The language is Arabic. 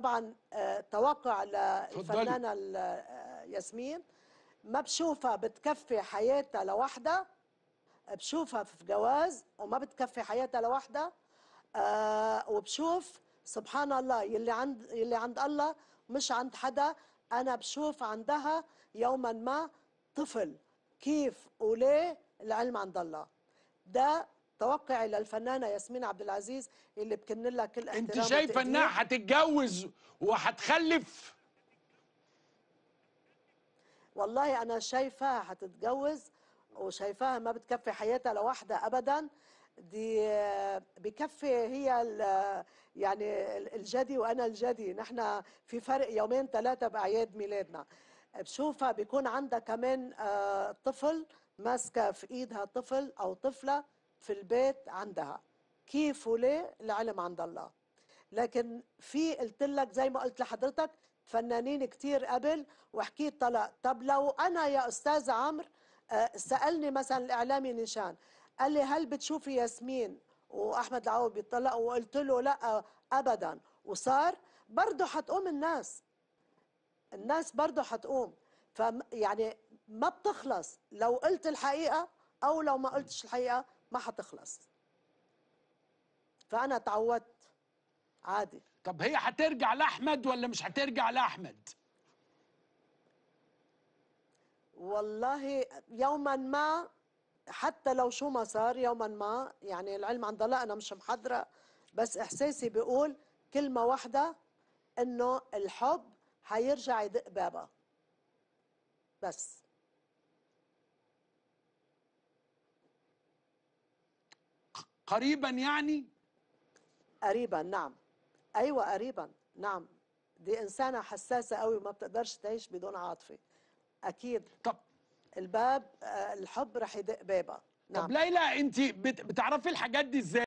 طبعا آه، توقع للفنانه آه، ياسمين ما بشوفها بتكفي حياتها لوحدها بشوفها في جواز وما بتكفي حياتها لوحدها آه، وبشوف سبحان الله يلي عند يلي عند الله مش عند حدا انا بشوف عندها يوما ما طفل كيف وليه العلم عند الله ده توقعي للفنانه ياسمين عبد العزيز اللي بكن لها كل احترامي انت شايفه انها هتتجوز وهتخلف والله انا شايفاها هتتجوز وشايفاها ما بتكفي حياتها لوحدها ابدا دي بكفي هي يعني الجدي وانا الجدي نحن في فرق يومين ثلاثه باعياد ميلادنا بشوفها بيكون عندها كمان آه، طفل ماسكه في ايدها طفل او طفله في البيت عندها كيف وليه العلم عند الله لكن في قلت لك زي ما قلت لحضرتك فنانين كتير قبل وحكيت طلاق طب لو أنا يا أستاذ عمرو آه، سألني مثلا الإعلامي نيشان قال لي هل بتشوفي ياسمين وأحمد العوض بيطلقوا وقلت له لا أبدا وصار برضه حتقوم الناس الناس برضه حتقوم ف يعني ما بتخلص لو قلت الحقيقة أو لو ما قلتش الحقيقة ما حتخلص فانا تعودت عادي طب هي هترجع لاحمد ولا مش هترجع لاحمد والله يوما ما حتى لو شو ما صار يوما ما يعني العلم عند الله انا مش محضره بس احساسي بيقول كلمه واحده انه الحب حيرجع يدق بابا بس قريبا يعني قريبا نعم ايوه قريبا نعم دي انسانه حساسه قوي وما بتقدرش تعيش بدون عاطفه اكيد طب الباب آه، الحب رح يدق بابها نعم طب ليلى انت بتعرفي الحاجات دي ازاي